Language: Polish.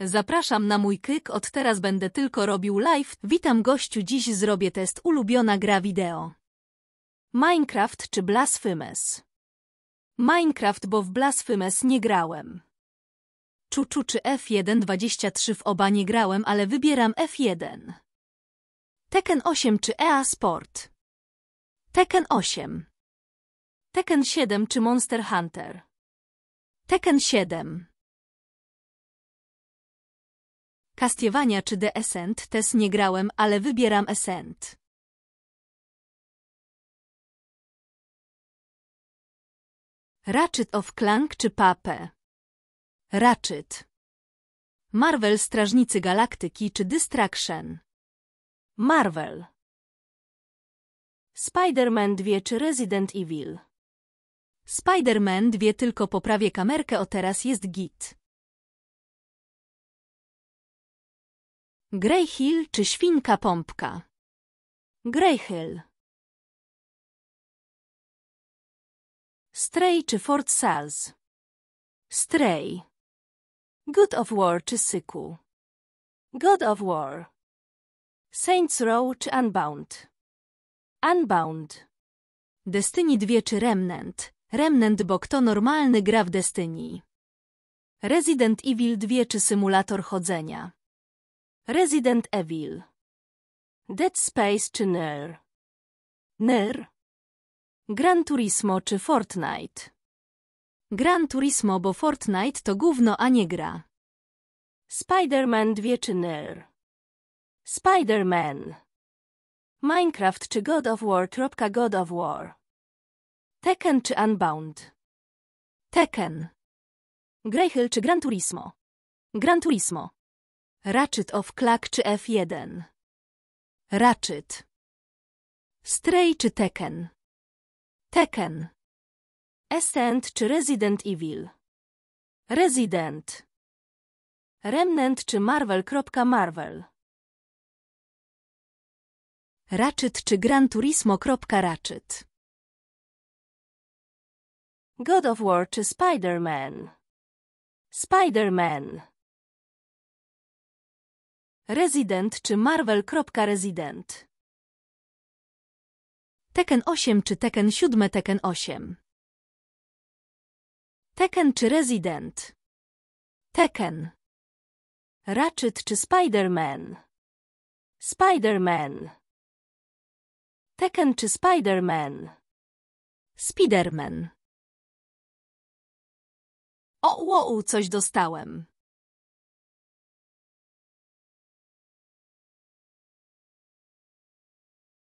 Zapraszam na mój kyk, od teraz będę tylko robił live. Witam gościu, dziś zrobię test ulubiona gra wideo. Minecraft czy Blasphemous? Minecraft, bo w Blasphemous nie grałem. Czuczu czy F1-23 w oba nie grałem, ale wybieram F1. Tekken 8 czy EA Sport? Tekken 8. Tekken 7 czy Monster Hunter? Tekken 7. Kastiewania czy Descent też nie grałem, ale wybieram Ascent. Ratchet of Clank czy Pape? Ratchet. Marvel Strażnicy Galaktyki czy Distraction? Marvel. Spider-Man 2 czy Resident Evil? Spider-Man 2 tylko poprawię kamerkę, o teraz jest git. Grey Hill czy świnka pompka? Grey Hill. Stray czy Fort Sals? Stray. Good of War czy Syku? God of War. Saints Row czy Unbound? Unbound. Destiny 2 czy Remnant? Remnant, bo kto normalny gra w Destiny? Resident Evil 2 czy symulator chodzenia? Resident Evil. Dead Space czy Ner? Ner. Gran Turismo czy Fortnite? Gran Turismo, bo Fortnite to gówno, a nie gra. Spider-Man 2 czy Ner? Spider-Man. Minecraft czy God of War. God of War. Tekken czy Unbound? Tekken. Greyhill czy Gran Turismo? Gran Turismo. Ratchet of Clack czy F1? Ratchet. Stray czy Tekken? Tekken. Ascent czy Resident Evil? Resident. Remnant czy Marvel. Marvel. Ratchet czy Gran Turismo. Ratchet. God of War czy Spider-Man? Spider-Man. Resident czy Marvel.Resident. Tekken 8 czy Tekken 7 Tekken 8. Tekken czy Resident. Tekken. Ratchet czy Spider-Man. Spider-Man. Tekken czy Spider-Man. Spiderman. O, o, coś dostałem.